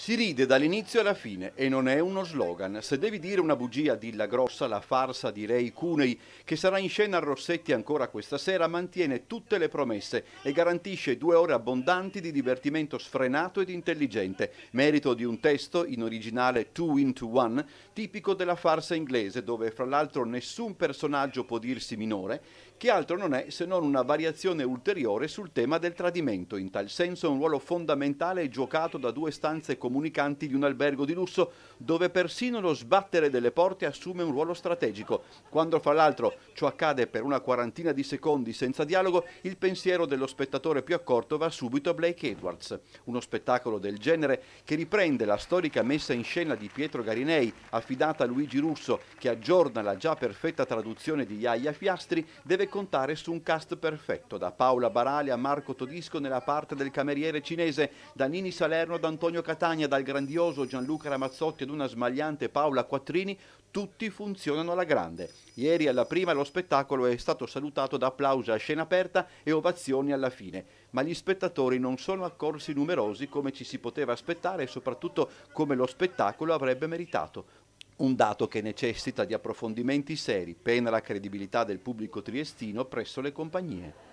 Si ride dall'inizio alla fine e non è uno slogan. Se devi dire una bugia, dilla grossa, la farsa di Ray Cuney, che sarà in scena a Rossetti ancora questa sera, mantiene tutte le promesse e garantisce due ore abbondanti di divertimento sfrenato ed intelligente, merito di un testo in originale Two into One, tipico della farsa inglese, dove fra l'altro nessun personaggio può dirsi minore, che altro non è se non una variazione ulteriore sul tema del tradimento. In tal senso un ruolo fondamentale è giocato da due stanze comuni comunicanti di un albergo di lusso dove persino lo sbattere delle porte assume un ruolo strategico. Quando fra l'altro ciò accade per una quarantina di secondi senza dialogo, il pensiero dello spettatore più accorto va subito a Blake Edwards. Uno spettacolo del genere che riprende la storica messa in scena di Pietro Garinei, affidata a Luigi Russo, che aggiorna la già perfetta traduzione di Iaia Fiastri, deve contare su un cast perfetto, da Paola Barale a Marco Todisco nella parte del cameriere cinese, da Nini Salerno ad Antonio Catania, Spagna dal grandioso Gianluca Ramazzotti ad una smagliante Paola Quattrini, tutti funzionano alla grande. Ieri alla prima lo spettacolo è stato salutato da applausi a scena aperta e ovazioni alla fine, ma gli spettatori non sono accorsi numerosi come ci si poteva aspettare e soprattutto come lo spettacolo avrebbe meritato. Un dato che necessita di approfondimenti seri, pena la credibilità del pubblico triestino presso le compagnie.